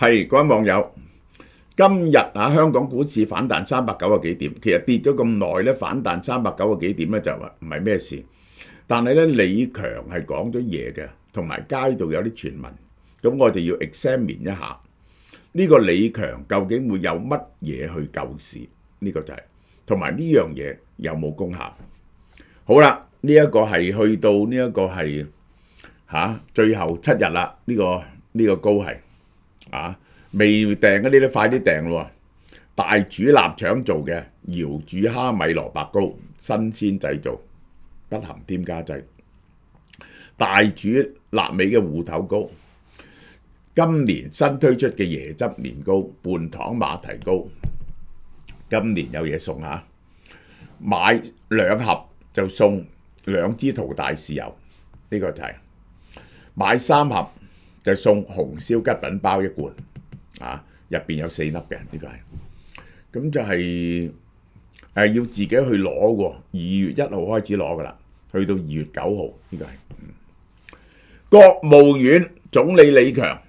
係各位網友，今日啊，香港股市反彈三百九啊幾點，其實跌咗咁耐咧，反彈三百九啊幾點咧就話唔係咩事，但係咧李強係講咗嘢嘅，同埋街度有啲傳聞，咁我哋要 examine 一下呢個李強究竟會有乜嘢去救市？呢個就係同埋呢樣嘢有冇功效？好啦，呢一個係去到呢一個係嚇最後七日啦，呢個呢個高係。啊！未訂嗰啲都快啲訂咯喎！大煮臘腸做嘅搖煮蝦米蘿蔔糕，新鮮製造，不含添加劑。大煮臘味嘅芋頭糕，今年新推出嘅椰汁年糕、半糖馬蹄糕。今年有嘢送嚇，買兩盒就送兩支陶大豉油，呢個就係買三盒。就送紅燒吉品包一罐，啊！入邊有四粒嘅，呢個係咁就係誒要自己去攞喎。二月一號開始攞噶啦，去到二月九號，呢個係國務院總理李強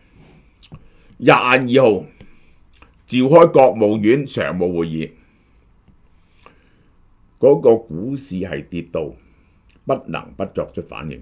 廿二號召開國務院常務會議，嗰個股市係跌到不能不作出反應。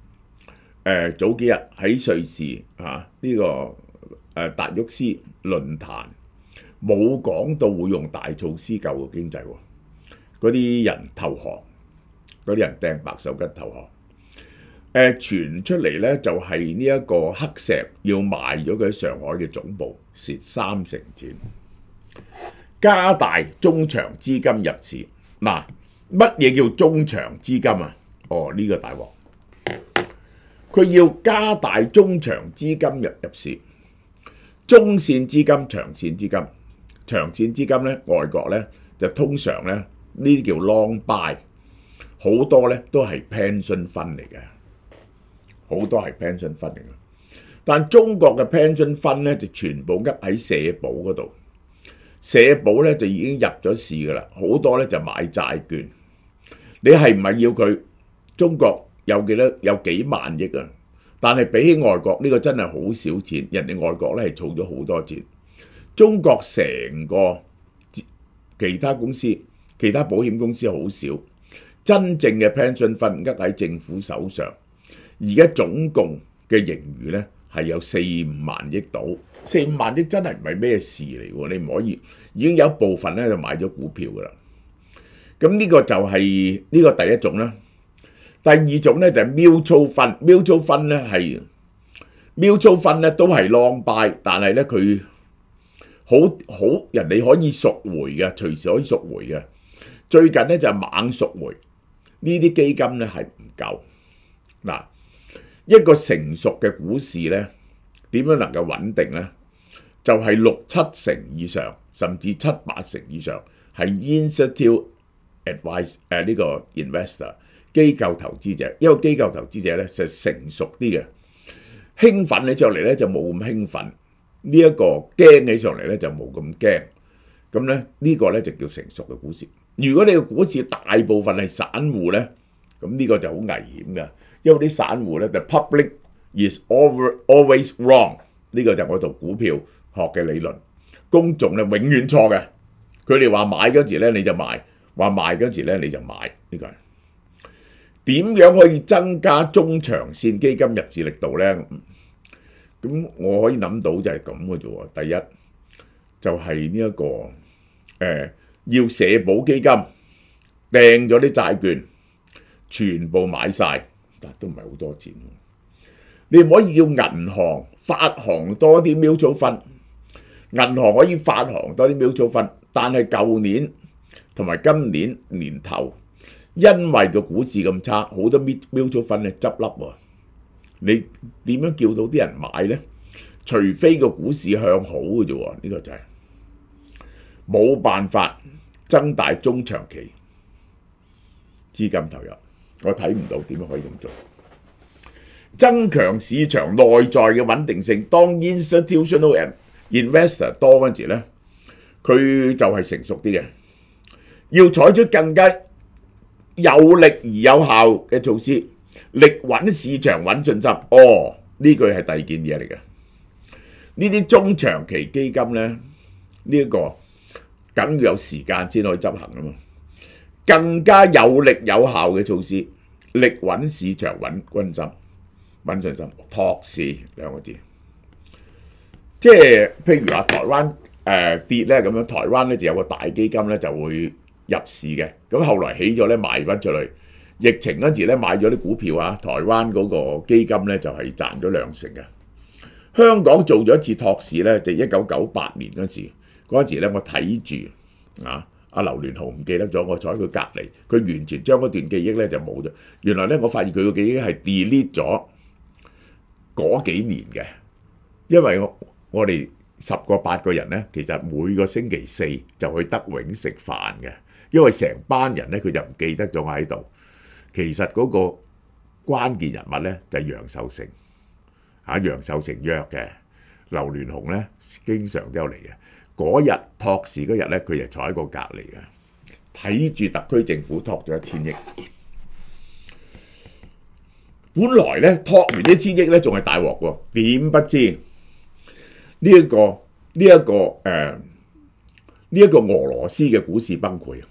誒早幾日喺瑞士嚇呢個誒達沃斯論壇，冇講到會用大措施救經濟喎。嗰啲人投降，嗰啲人掟白手巾投降。誒傳出嚟咧就係呢一個黑石要賣咗佢上海嘅總部，蝕三成錢，加大中長資金入市。嗱，乜嘢叫中長資金啊？哦，呢個大鑊！佢要加大中長資金入入市，中線資金、長線資金、長線資金咧，外國咧就通常咧呢啲叫 long buy，好多咧都係 pension fund 嚟嘅，好多係 pension fund 嚟嘅，但中國嘅 pension fund 咧就全部噏喺社保嗰度，社保咧就已經入咗市噶啦，好多咧就買債券，你係唔係要佢中國？有幾多有幾萬億啊！但係比起外國呢個真係好少錢，人哋外國咧係儲咗好多錢。中國成個其他公司、其他保險公司好少，真正嘅 pension 分唔得握喺政府手上。而家總共嘅盈餘咧係有四五萬億到，四五萬億真係唔係咩事嚟喎！你唔可以已經有一部分咧就買咗股票㗎啦。咁呢個就係呢個第一種啦。第二種咧就係 millio 分，millio 分咧係 millio 分咧都係浪 y 但係咧佢好好人哋可以贖回嘅，隨時可以贖回嘅。最近咧就猛贖回呢啲基金咧係唔夠嗱，一個成熟嘅股市咧點樣能夠穩定咧？就係六七成以上，甚至七八成以上係 i n s t i t u t e a d v i c e 誒呢個 investor。機構投資者，因為機構投資者咧就成熟啲嘅，興奮起上嚟咧就冇咁興奮，呢一個驚起上嚟咧就冇咁驚，咁咧呢個咧就叫成熟嘅股市。如果你個股市大部分係散户咧，咁呢個就好危險㗎，因為啲散户咧就 public is always always wrong，呢個就我做股票學嘅理論，公眾咧永遠錯嘅，佢哋話買嗰時咧你就買，話賣嗰時咧你就買，呢個。點樣可以增加中長線基金入市力度呢？咁我可以諗到就係咁嘅啫喎。第一就係呢一個誒，要社保基金掟咗啲債券，全部買晒，但都唔係好多錢。你唔可以要銀行發行多啲秒組分，銀行可以發行多啲秒組分，但係舊年同埋今年年頭。因為個股市咁差，好多 mid mid 組分咧執笠喎。你點樣叫到啲人買咧？除非個股市向好嘅啫，呢個就係冇辦法增大中長期資金投入。我睇唔到點可以咁做，增強市場內在嘅穩定性。當 institutional and investor 多嗰陣時咧，佢就係成熟啲嘅。要採取更加有力而有效嘅措施，力揾市場揾進心。哦，呢句系第二件嘢嚟嘅。呢啲中長期基金咧，呢一個梗要有時間先可以執行啊嘛。更加有力有效嘅措施，力揾市場揾均心、揾信心，託市兩個字。即係譬如話台灣誒跌咧咁樣，台灣咧就有個大基金咧就會入市嘅。咁後來起咗咧賣翻出去。疫情嗰時咧買咗啲股票啊，台灣嗰個基金咧就係賺咗兩成嘅。香港做咗一次託市咧，就一九九八年嗰時，嗰陣時咧我睇住啊，阿劉聯豪唔記得咗，我坐喺佢隔離，佢完全將嗰段記憶咧就冇咗。原來咧我發現佢個記憶係 delete 咗嗰幾年嘅，因為我我哋十個八個人咧，其實每個星期四就去德永食飯嘅。因為成班人咧，佢就唔記得咗我喺度。其實嗰個關鍵人物咧就係楊秀成，啊楊秀成約嘅劉聯雄咧經常都有嚟嘅。嗰日託市嗰日咧，佢就坐喺個隔離嘅，睇住特區政府託咗一千億。本來咧託完一千億咧，仲係大鑊喎，點不知呢一個呢一個誒呢一個俄羅斯嘅股市崩潰啊！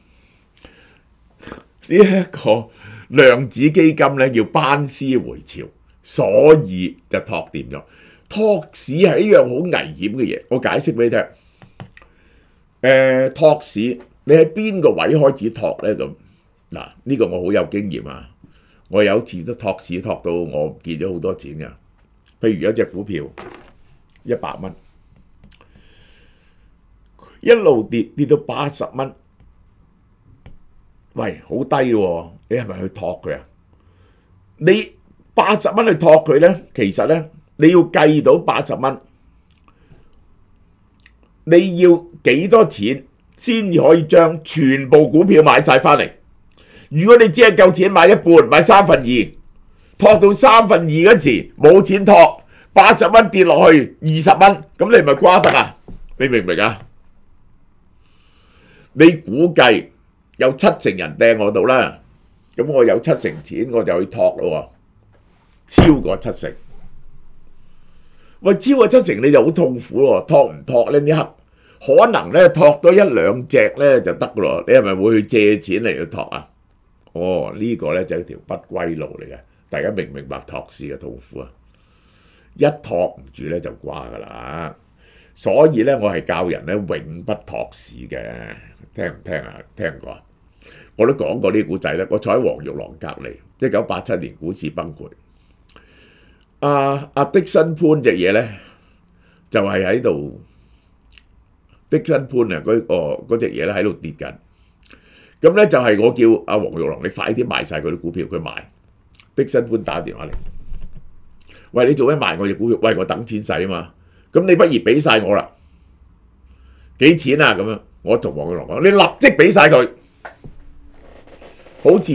呢一個量子基金咧要班師回朝，所以就託掂咗。託市係一樣好危險嘅嘢，我解釋俾你聽。誒，託市你喺邊個位開始託咧？咁嗱，呢個我好有經驗啊！我有次都託市託到我見咗好多錢㗎。譬如有隻股票一百蚊，一路跌跌到八十蚊。喂，好低喎！你係咪去托佢啊？你八十蚊去托佢咧，其實咧你要計到八十蚊，你要幾多錢先可以將全部股票買晒翻嚟？如果你只係夠錢買一半，買三分二，托到三分二嗰時冇錢托，八十蚊跌落去二十蚊，咁你咪瓜得啊？你明唔明啊？你估計？有七成人掟我度啦，咁我有七成錢我就去托咯喎，超過七成，喂超過七成你就好痛苦喎，托唔托呢？呢刻可能咧托多一兩隻咧就得噶咯，你係咪會去借錢嚟去托啊？哦，呢個咧就係一條不歸路嚟嘅，大家明唔明白托市嘅痛苦啊？一托唔住咧就瓜噶啦，所以咧我係教人咧永不托市嘅，聽唔聽啊？聽唔啊？我都講過呢個古仔咧。我坐喺黃玉龍隔離，一九八七年股市崩潰。阿阿的新潘只嘢咧就係喺度的新潘啊，嗰個嗰只嘢咧喺度跌緊。咁咧就係我叫阿黃玉龍，你快啲賣曬佢啲股票。佢賣的新潘打電話嚟，喂，你做咩賣我只股票？喂，我等錢使啊嘛。咁你不如俾曬我啦。幾錢啊？咁樣我同黃玉龍講，你立即俾曬佢。好似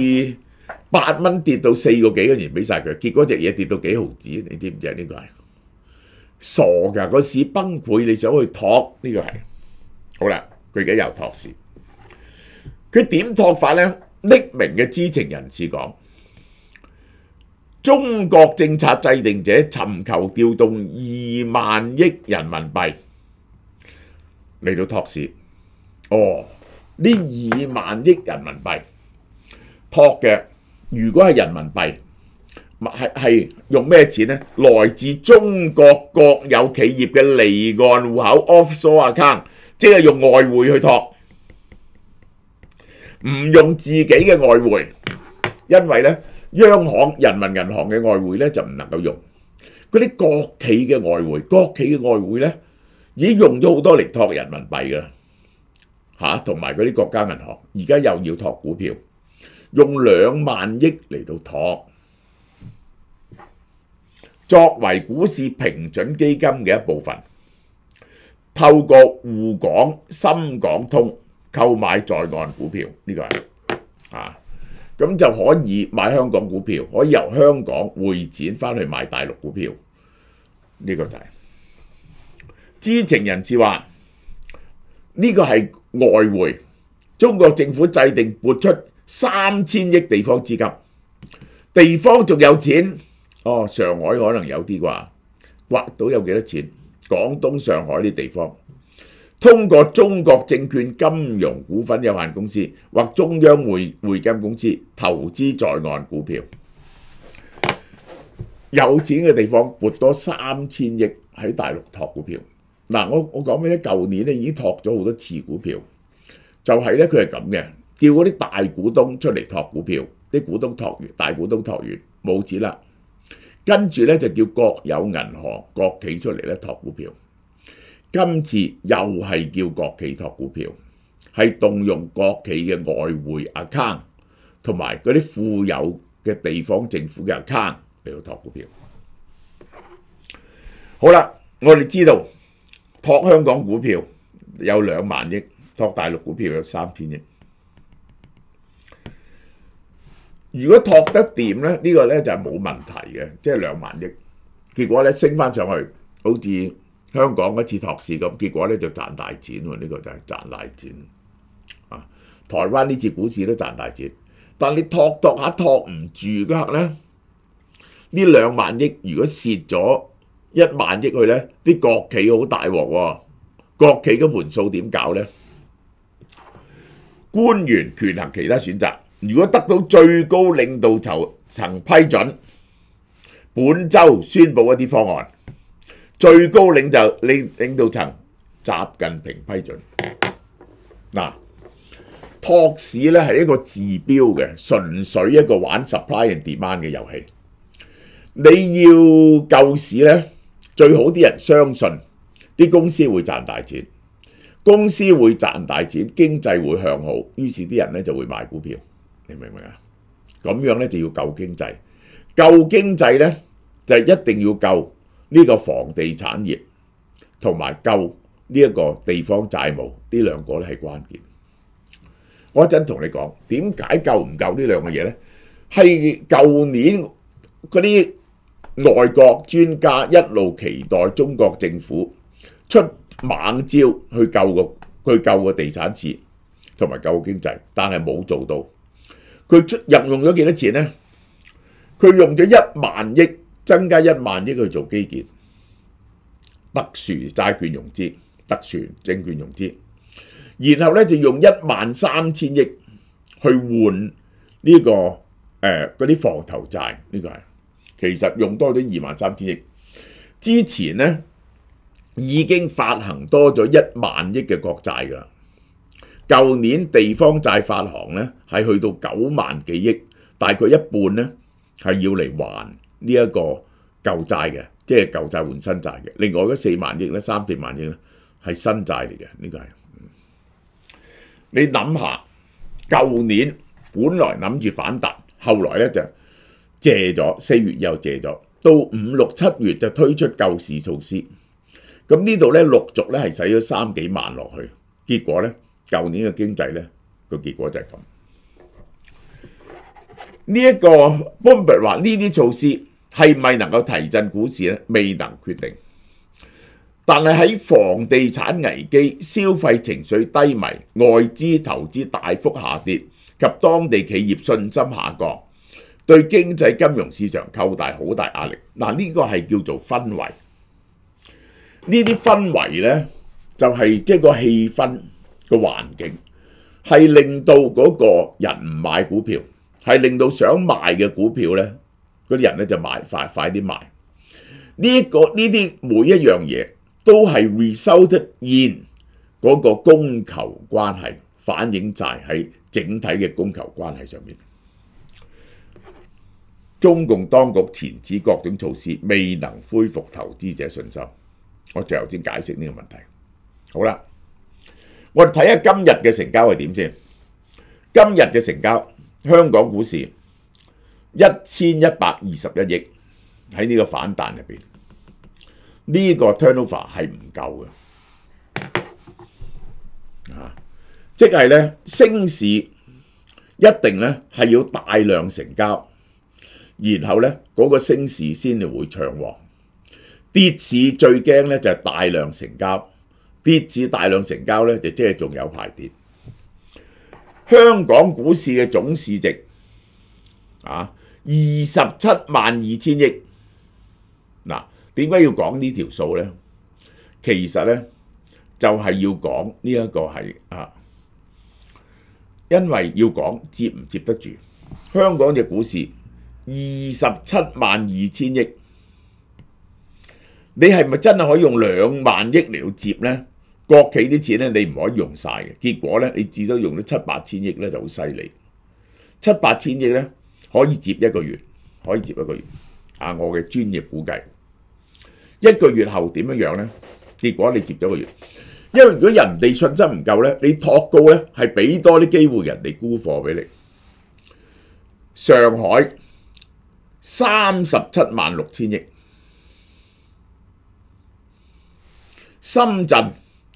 八蚊跌到四個幾嘅元俾曬佢，結果只嘢跌到幾毫子，你知唔知啊？呢個係傻㗎，個市崩潰，你想去托呢個係好啦，佢而家又托市，佢點托法咧？匿名嘅知情人士講，中國政策制定者尋求調動二萬億人民幣嚟到托市。哦，呢二萬億人民幣。託嘅，如果係人民幣，係係用咩錢咧？來自中國國有企業嘅離岸户口 （offshore account），即係用外匯去託，唔用自己嘅外匯，因為咧央行、人民銀行嘅外匯咧就唔能夠用嗰啲國企嘅外匯。國企嘅外匯咧已用咗好多嚟託人民幣㗎啦，嚇，同埋嗰啲國家銀行而家又要託股票。用兩萬億嚟到托。作為股市平準基金嘅一部分，透過滬港深港通購買在岸股票，呢個係啊，咁就可以買香港股票，可以由香港匯展翻去買大陸股票，呢個就係知情人士話呢個係外匯，中國政府制定撥出。三千亿地方资金，地方仲有钱哦。上海可能有啲啩，挖到有几多钱？广东、上海啲地方通过中国证券金融股份有限公司或中央汇汇金公司投资在岸股票。有钱嘅地方拨多三千亿喺大陆托股票。嗱，我我讲咩咧？旧年咧已经托咗好多次股票，就系咧佢系咁嘅。叫嗰啲大股東出嚟托股票，啲股東托完，大股東托完冇錢啦。跟住咧就叫國有銀行、國企出嚟咧托股票。今次又係叫國企托股票，係動用國企嘅外匯 account 同埋嗰啲富有嘅地方政府嘅 account 嚟到托股票。好啦，我哋知道托香港股票有兩萬億，托大陸股票有三千億。如果托得掂咧，呢個咧就係冇問題嘅，即係兩萬億。結果咧升翻上去，好似香港嗰次託市咁，結果咧就賺大錢喎。呢個就係賺大錢。啊，台灣呢次股市都賺大錢，但你托托下托唔住刻咧，呢兩萬億如果蝕咗一萬億去咧，啲國企好大鑊喎，國企嘅盤數點搞咧？官員權衡其他選擇。如果得到最高領導層層批准，本週宣布一啲方案。最高領就領領導層習近平批准嗱，託市咧係一個治標嘅，純粹一個玩 supply and demand 嘅遊戲。你要救市咧，最好啲人相信啲公司會賺大錢，公司會賺大錢，經濟會向好，於是啲人咧就會買股票。你明唔明啊？咁样咧就要救经济，救经济咧就一定要救呢个房地产业，同埋救呢一个地方债务，呢两个咧系关键。我一阵同你讲点解救唔救呢两个嘢咧？系旧年嗰啲外国专家一路期待中国政府出猛招去救个去救个地产市，同埋救經经济，但系冇做到。佢出入用咗幾多錢呢？佢用咗一萬億增加一萬億去做基建，特殊債券融資、特殊證券融資，然後咧就用一萬三千億去換呢個誒嗰啲房頭債，呢個係其實用多咗二萬三千億之前咧已經發行多咗一萬億嘅國債㗎啦。舊年地方債發行咧，係去到九萬幾億，大概一半咧係要嚟還呢一個舊債嘅，即係舊債換新債嘅。另外嗰四萬億咧，三四萬億咧係新債嚟嘅。呢個係你諗下，舊年本來諗住反彈，後來咧就借咗四月又借咗，到五六七月就推出救市措施。咁呢度咧陸續咧係使咗三幾萬落去，結果咧。舊年嘅經濟咧，個結果就係咁。呢一個 Bonnie 話：呢啲措施係咪能夠提振股市咧？未能決定。但係喺房地產危機、消費情緒低迷、外資投資大幅下跌及當地企業信心下降，對經濟金融市場構大好大壓力。嗱，呢個係叫做氛圍。呢啲氛圍咧，就係即係個氣氛。個環境係令到嗰個人唔買股票，係令到想賣嘅股票咧，嗰啲人咧就賣快快啲賣。呢一個呢啲每一樣嘢都係 result in 嗰個供求關係反映在喺整體嘅供求關係上面。中共當局前置各種措施未能恢復投資者信心，我最後先解釋呢個問題。好啦。我哋睇下今日嘅成交係點先？今日嘅成交，香港股市一千一百二十一億喺呢個反彈入邊，呢個 turnover 係唔夠嘅，啊，即係咧升市一定咧係要大量成交，然後咧嗰個升市先至會長旺，跌市最驚咧就係大量成交。跌至大量成交咧，就即系仲有排跌。香港股市嘅總市值啊，二十七萬二千億。嗱，點解要講呢條數咧？其實咧，就係要講呢一個係啊，因為要講接唔接得住。香港嘅股市二十七萬二千億，你係咪真係可以用兩萬億嚟到接咧？國企啲錢咧，你唔可以用曬嘅。結果咧，你至少用咗七八千億咧就好犀利。七八千億咧可以接一個月，可以接一個月。啊，我嘅專業估計，一個月後點樣樣咧？結果你接咗個月，因為如果人哋信心唔夠咧，你托高咧係俾多啲機會人哋沽貨俾你。上海三十七萬六千億，深圳。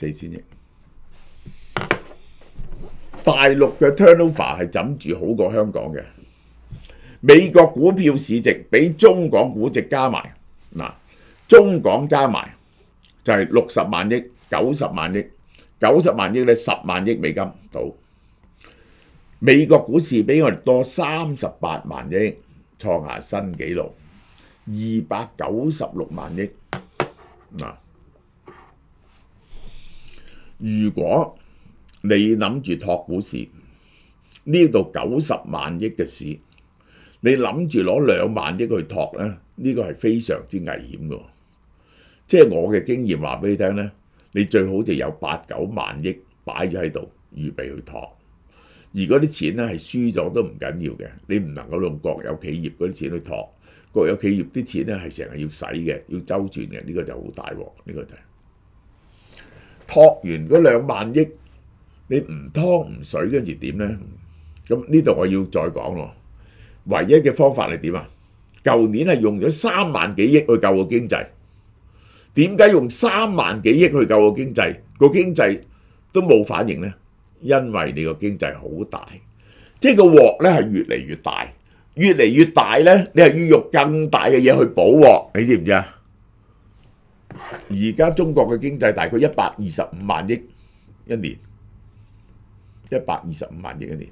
四千億，大陸嘅 turnover 係枕住好過香港嘅。美國股票市值比中港股值加埋嗱，中港加埋就係六十萬億、九十萬億、九十萬億咧，十萬億美金到。美國股市比我哋多三十八萬億，創下新紀錄二百九十六萬億嗱。如果你諗住托股市，呢度九十萬億嘅市，你諗住攞兩萬億去托咧，呢個係非常之危險嘅。即係我嘅經驗話俾你聽咧，你最好就有八九萬億擺咗喺度，預備去托。而嗰啲錢咧係輸咗都唔緊要嘅，你唔能夠用國有企業嗰啲錢去托。國有企業啲錢咧係成日要使嘅，要周轉嘅，呢個就好大鑊，呢個就。托完嗰兩萬億，你唔拖唔水，跟住點咧？咁呢度我要再講喎。唯一嘅方法係點啊？舊年係用咗三萬幾億去救個經濟，點解用三萬幾億去救個經濟，個經濟都冇反應咧？因為你個經濟好大，即係個鑊咧係越嚟越大，越嚟越大咧，你係要用更大嘅嘢去補鑊，你知唔知啊？而家中国嘅经济大概一百二十五万亿一年，一百二十五万亿一年，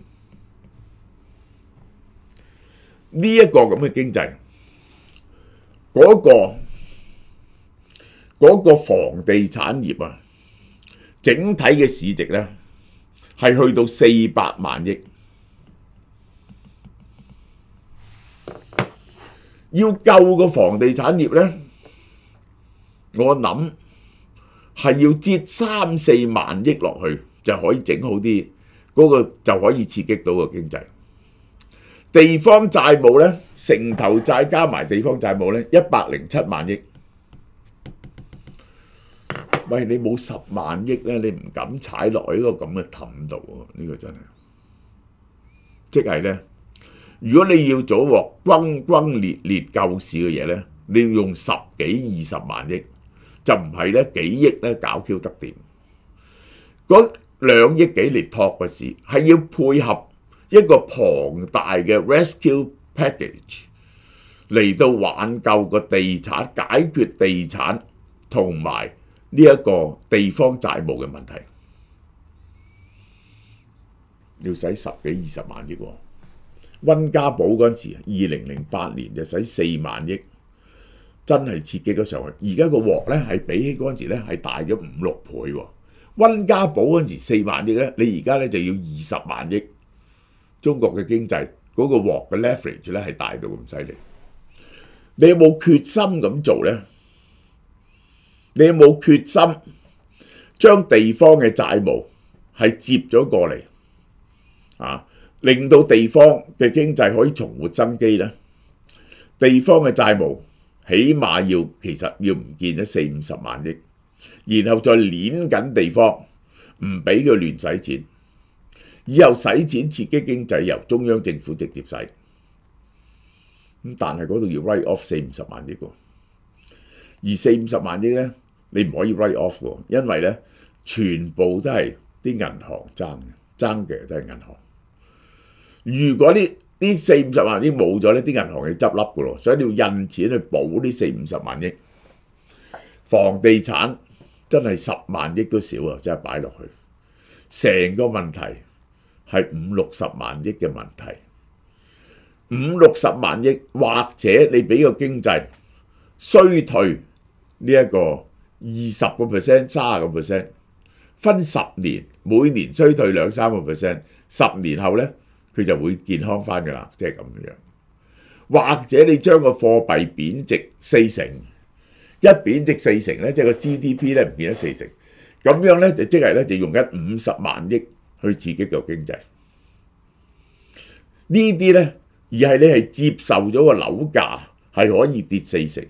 呢一个咁嘅经济，嗰个嗰个房地产业啊，整体嘅市值咧系去到四百万亿，要救个房地产业咧。我諗係要節三四萬億落去，就可以整好啲嗰個，就可以刺激到個經濟。地方債務咧，城頭債加埋地方債務咧，一百零七萬億。喂，你冇十萬億咧，你唔敢踩落呢個咁嘅氹度喎，呢個真係即係咧。如果你要做個轟轟烈烈救市嘅嘢咧，你要用十幾二十萬億。就唔係咧幾億咧搞 Q 得掂，嗰兩億幾嚟託嘅事係要配合一個龐大嘅 rescue package 嚟到挽救個地產，解決地產同埋呢一個地方債務嘅問題，要使十幾二十萬億。温家寶嗰陣時，二零零八年就使四萬億。真係刺激嗰時候，而家個鑊咧係比起嗰陣時咧係大咗五六倍。温家寶嗰陣時四萬億咧，你而家咧就要二十萬億。中國嘅經濟嗰個鑊嘅 leverage 咧係大到咁犀利。你有冇決心咁做咧？你有冇決心將地方嘅債務係接咗過嚟啊？令到地方嘅經濟可以重活增機咧，地方嘅債務。起碼要其實要唔見咗四五十萬億，然後再攣緊地方，唔俾佢亂使錢，以後使錢刺激經濟由中央政府直接使。咁但係嗰度要 write off 四五十萬億喎，而四五十萬億咧，你唔可以 write off，因為咧全部都係啲銀行爭嘅，爭嘅都係銀行。如果啲呢四五十萬億冇咗咧，啲銀行要執笠噶咯，所以你要印錢去補呢四五十萬億。房地產真係十萬億都少啊！真係擺落去，成個問題係五六十萬億嘅問題。五六十萬億，或者你俾個經濟衰退呢一個二十個 percent、卅個 percent，分十年，每年衰退兩三個 percent，十年後咧。佢就會健康翻㗎啦，即係咁樣。或者你將個貨幣貶值四成，一貶值四成咧，即係個 GDP 咧唔變咗四成，咁樣咧就即係咧就用緊五十萬億去刺激個經濟。呢啲咧，而係你係接受咗個樓價係可以跌四成，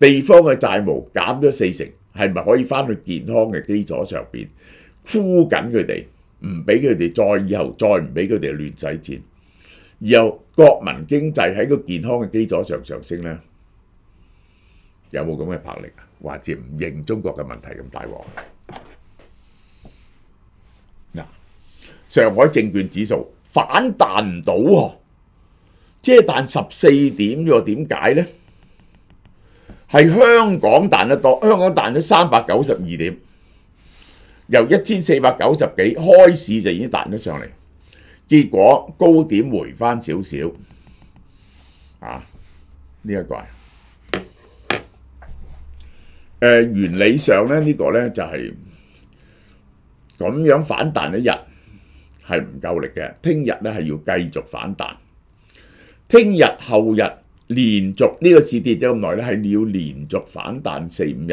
地方嘅債務減咗四成，係咪可以翻去健康嘅基礎上邊，箍緊佢哋？唔俾佢哋再以後再唔俾佢哋亂使錢，由後國民經濟喺個健康嘅基礎上上升咧，有冇咁嘅魄力啊？或者唔認中國嘅問題咁大鑊？嗱，上海證券指數反彈唔到喎，即係彈十四點喎，點解咧？係香港彈得多，香港彈咗三百九十二點。由一千四百九十幾開始就已經彈咗上嚟，結果高點回翻少少，啊，呢一個原理上咧，呢個咧就係咁樣反彈一日係唔夠力嘅，聽日咧係要繼續反彈，聽日後日連續呢個市跌咗咁耐咧，係你要連續反彈四五日。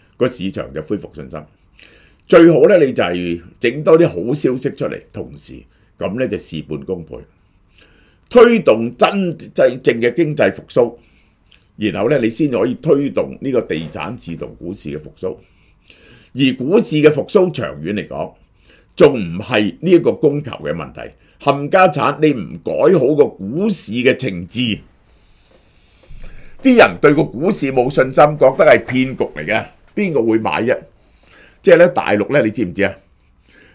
個市場就恢復信心，最好咧，你就係整多啲好消息出嚟，同時咁咧就事半功倍，推動真真正嘅經濟復甦，然後咧你先可以推動呢個地產自動股市嘅復甦。而股市嘅復甦長遠嚟講，仲唔係呢一個供求嘅問題？冚家產，你唔改好個股市嘅情志，啲人對個股市冇信心，覺得係騙局嚟嘅。边个会买啫？即系咧大陆咧，你知唔知啊？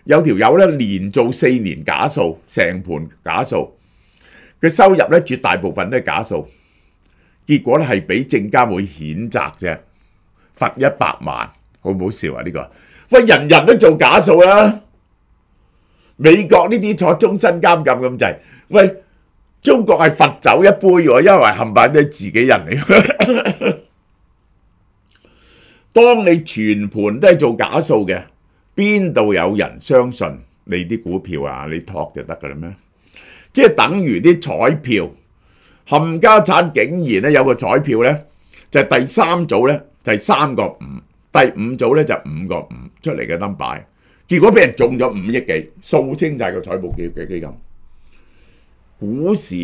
有条友咧连做四年假数，成盘假数，佢收入咧绝大部分都系假数，结果咧系俾证监会谴责啫，罚一百万，好唔好笑啊？呢个喂，人人都做假数啦，美国呢啲坐终身监禁咁滞，喂，中国系罚酒一杯喎，因为冚唪唥都系自己人嚟。當你全盤都係做假數嘅，邊度有人相信你啲股票啊？你託就得㗎啦咩？即係等於啲彩票，冚家產竟然咧有個彩票咧，就第三組咧就三個五，第五組咧就五個五出嚟嘅 number，結果俾人中咗五億幾，掃清曬個彩寶嘅基金。股市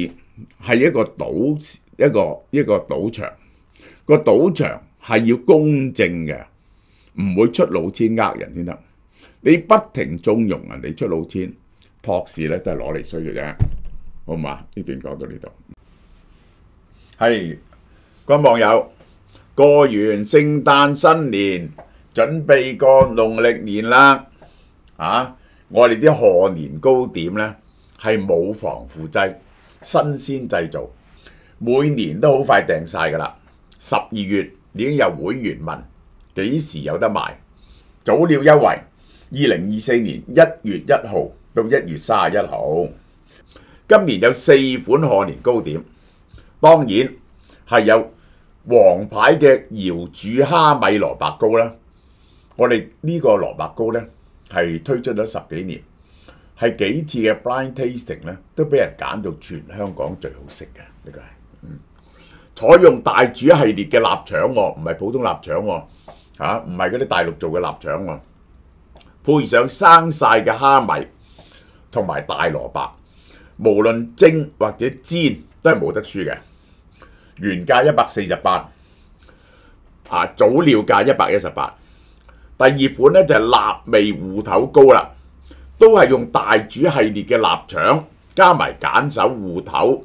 係一個賭，一個一個賭場，個賭場。係要公正嘅，唔會出老千呃人先得。你不停縱容人哋出老千託事咧，都係攞嚟衰嘅啫。好嘛？呢段講到呢度係各位網友過完聖誕新年，準備過農曆年啦。啊，我哋啲賀年糕點咧係冇防腐劑，新鮮製造，每年都好快訂曬㗎啦。十二月。已經有會員問幾時有得賣？早料優惠，二零二四年一月一號到一月三十一號。今年有四款漢年糕點，當然係有黃牌嘅瑶煮蝦米蘿蔔糕啦。我哋呢個蘿蔔糕咧係推出咗十幾年，係幾次嘅 blind tasting 咧都俾人揀到全香港最好食嘅呢個係。採用大主系列嘅臘腸喎，唔係普通臘腸喎，嚇唔係嗰啲大陸做嘅臘腸喎。配上生曬嘅蝦米同埋大蘿蔔，無論蒸或者煎都係冇得輸嘅。原價一百四十八，啊早料價一百一十八。第二款咧就係臘味芋頭糕啦，都係用大主系列嘅臘腸加埋揀手芋頭，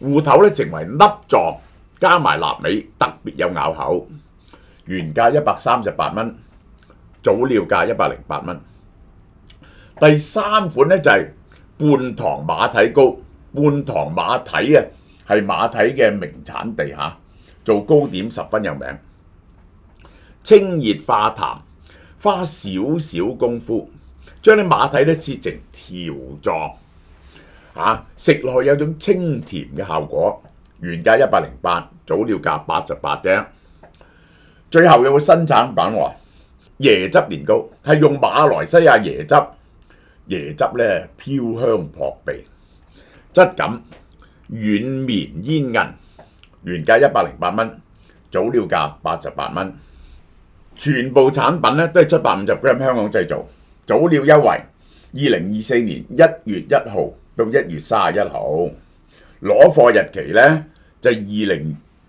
芋頭咧成為粒狀。加埋臘尾特別有咬口，原價一百三十八蚊，早料價一百零八蚊。第三款咧就係半糖馬蹄糕，半糖馬蹄啊，係馬蹄嘅名產地嚇，做糕點十分有名。清熱化痰，花少少功夫，將啲馬蹄咧切成條狀，嚇食落去有種清甜嘅效果。原價一百零八。早料價八十八啫。最後有個新產品喎，椰汁年糕係用馬來西亞椰汁，椰汁咧飄香撲鼻，質感軟綿煙韌，原價一百零八蚊，早料價八十八蚊。全部產品咧都係七百五十 gram 香港製造，早料優惠。二零二四年一月一號到一月三十一號，攞貨日期咧就二零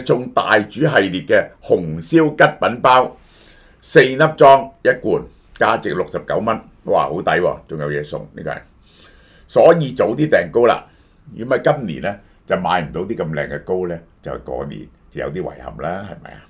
送大主系列嘅红烧吉品包，四粒装一罐，价值六十九蚊，哇，好抵喎！仲有嘢送呢个，所以早啲订糕啦，如果唔今年咧就买唔到啲咁靓嘅糕咧，就过年就有啲遗憾啦，系咪啊？